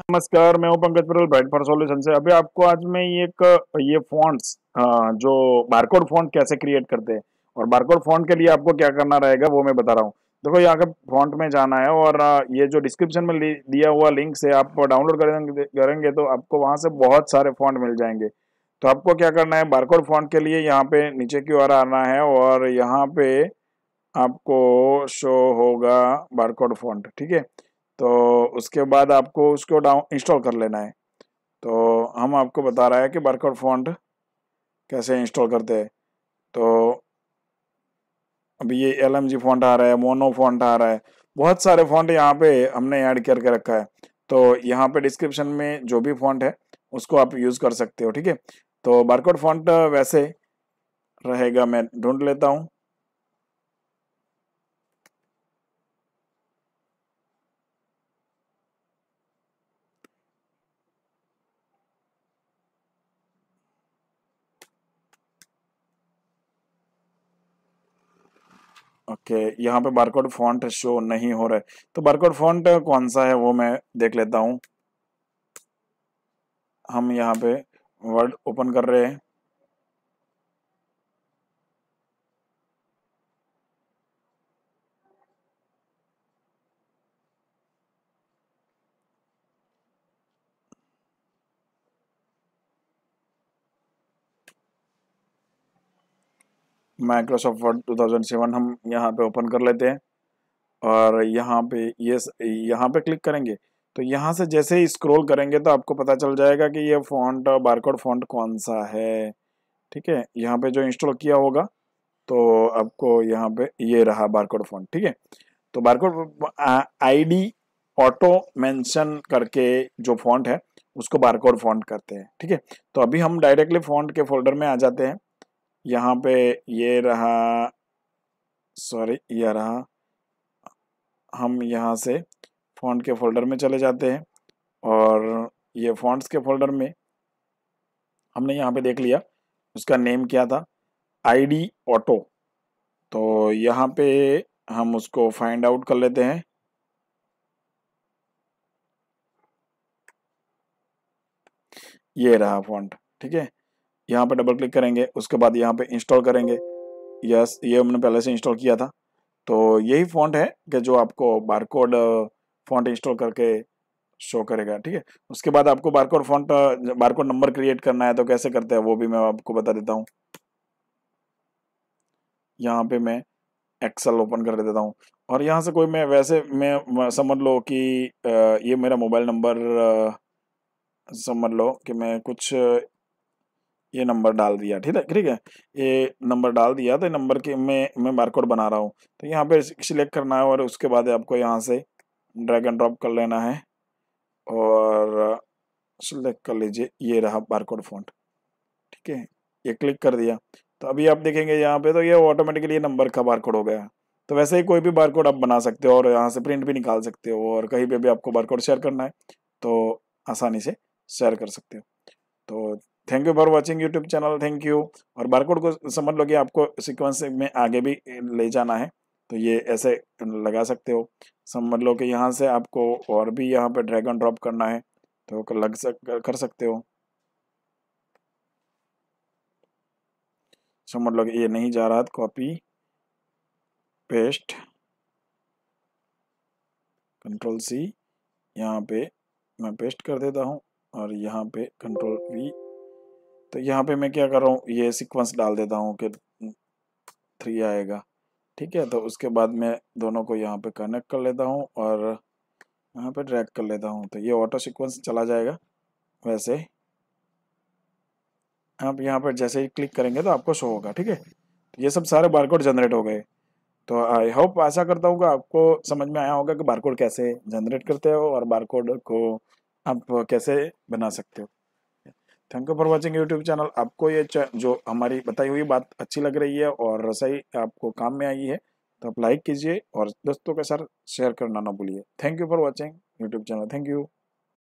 नमस्कार मैं हूं पंकज परल ब्राइट फॉर सॉल्यूशन से अभी आपको आज मैं ये एक ये फॉन्ट्स जो बारकोड फॉन्ट कैसे क्रिएट करते हैं और बारकोड फॉन्ट के लिए आपको क्या करना रहेगा वो मैं बता रहा हूँ देखो यहाँ का फॉन्ट में जाना है और ये जो डिस्क्रिप्शन में दिया हुआ लिंक से आप डाउनलोड करेंगे करेंगे तो आपको वहाँ से बहुत सारे फॉन्ट मिल जाएंगे तो आपको क्या करना है बारकोड फॉन्ट के लिए यहाँ पे नीचे की ओर आना है और यहाँ पे आपको शो होगा बारकोड फॉन्ट ठीक है तो उसके बाद आपको उसको डाउन इंस्टॉल कर लेना है तो हम आपको बता रहा है कि बारकोड फॉन्ट कैसे इंस्टॉल करते हैं तो अभी ये एल एम जी फॉन्ट आ रहा है मोनो फॉन्ट आ रहा है बहुत सारे फॉन्ट यहाँ पे हमने ऐड करके रखा है तो यहाँ पे डिस्क्रिप्शन में जो भी फॉन्ट है उसको आप यूज़ कर सकते हो ठीक है तो बारकोड फॉन्ट वैसे रहेगा मैं ढूंढ लेता हूँ ओके यहाँ पे बारकोड फॉन्ट शो नहीं हो रहा है तो बारकोड फॉन्ट कौन सा है वो मैं देख लेता हूँ हम यहाँ पे वर्ड ओपन कर रहे हैं माइक्रोसॉफ्ट वर्ड 2007 हम यहाँ पे ओपन कर लेते हैं और यहाँ पे ये यहाँ पे क्लिक करेंगे तो यहाँ से जैसे ही स्क्रॉल करेंगे तो आपको पता चल जाएगा कि ये फॉन्ट बारकोड फॉन्ट कौन सा है ठीक है यहाँ पे जो इंस्टॉल किया होगा तो आपको यहाँ पे ये रहा बारकोड फॉन्ट ठीक है तो बारकोड आई ऑटो मेंशन करके जो फॉन्ट है उसको बारकोड फॉन्ट करते हैं ठीक है तो अभी हम डायरेक्टली फॉन्ट के फोल्डर में आ जाते हैं यहाँ पे ये रहा सॉरी यह रहा हम यहाँ से फॉन्ट के फोल्डर में चले जाते हैं और ये फॉन्ट्स के फोल्डर में हमने यहाँ पे देख लिया उसका नेम क्या था आईडी ऑटो तो यहाँ पे हम उसको फाइंड आउट कर लेते हैं ये रहा फॉन्ट ठीक है यहाँ पे डबल क्लिक करेंगे उसके बाद यहाँ पे इंस्टॉल करेंगे यस ये हमने पहले से इंस्टॉल किया था तो यही फॉन्ट है कि जो आपको बारकोड फॉन्ट इंस्टॉल करके शो करेगा ठीक है उसके बाद आपको barcode font barcode number create करना है तो कैसे करते हैं वो भी मैं आपको बता देता हूँ यहाँ पे मैं एक्सेल ओपन कर देता हूँ और यहाँ से कोई मैं वैसे मैं समझ लो कि ये मेरा मोबाइल नंबर समझ लो कि मैं कुछ ये नंबर डाल दिया ठीक है ठीक है ये नंबर डाल दिया तो नंबर के में मैं बारकोड बना रहा हूँ तो यहाँ पे सिलेक्ट करना है और उसके बाद आपको यहाँ से ड्रैग एंड ड्रॉप कर लेना है और सिलेक्ट कर लीजिए ये रहा बारकोड फॉन्ट ठीक है ये क्लिक कर दिया तो अभी आप देखेंगे यहाँ पे तो ये ऑटोमेटिकली नंबर का बार हो गया तो वैसे ही कोई भी बार आप बना सकते हो और यहाँ से प्रिंट भी निकाल सकते हो और कहीं पर भी आपको बारकोड शेयर करना है तो आसानी से शेयर कर सकते हो तो thank you for watching YouTube channel thank you और बारकोड को समझ लो कि आपको सिक्वेंस में आगे भी ले जाना है तो ये ऐसे लगा सकते हो समझ लो कि यहाँ से आपको और भी यहाँ पे ड्रैग एंड ड्रॉप करना है तो लग सक कर सकते हो समझ लो कि ये नहीं जा रहा कॉपी पेस्ट कंट्रोल सी यहाँ पे मैं पेस्ट कर देता हूँ और यहाँ पे कंट्रोल वी तो यहाँ पे मैं क्या कर रहा हूँ ये सीक्वेंस डाल देता हूँ कि थ्री आएगा ठीक है तो उसके बाद मैं दोनों को यहाँ पे कनेक्ट कर लेता हूँ और यहाँ पे ड्रैग कर लेता हूँ तो ये ऑटो सीक्वेंस चला जाएगा वैसे आप यहाँ पर जैसे ही क्लिक करेंगे तो आपको शो होगा ठीक है तो ये सब सारे बारकोड जनरेट हो गए तो आई होप आशा करता हूँ कि आपको समझ में आया होगा कि बारकोड कैसे जनरेट करते हो और बारकोड को आप कैसे बना सकते हो thank you for watching YouTube channel आपको ये जो हमारी बताई हुई बात अच्छी लग रही है और सही आपको काम में आई है तो आप लाइक कीजिए और दोस्तों के साथ शेयर करना ना भूलिए thank you for watching YouTube channel thank you